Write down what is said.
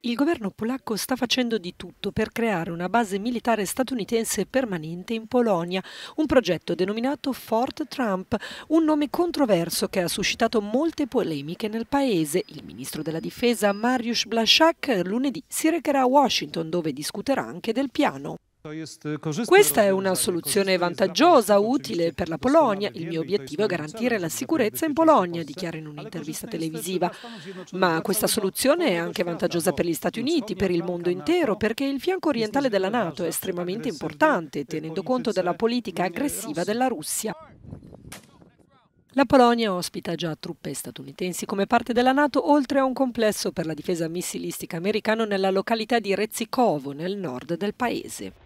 Il governo polacco sta facendo di tutto per creare una base militare statunitense permanente in Polonia, un progetto denominato Fort Trump, un nome controverso che ha suscitato molte polemiche nel paese. Il ministro della difesa Mariusz Blaszczak lunedì si recherà a Washington dove discuterà anche del piano. Questa è una soluzione vantaggiosa, utile per la Polonia. Il mio obiettivo è garantire la sicurezza in Polonia, dichiara in un'intervista televisiva. Ma questa soluzione è anche vantaggiosa per gli Stati Uniti, per il mondo intero, perché il fianco orientale della Nato è estremamente importante, tenendo conto della politica aggressiva della Russia. La Polonia ospita già truppe statunitensi come parte della Nato, oltre a un complesso per la difesa missilistica americano nella località di Rezzikovo, nel nord del paese.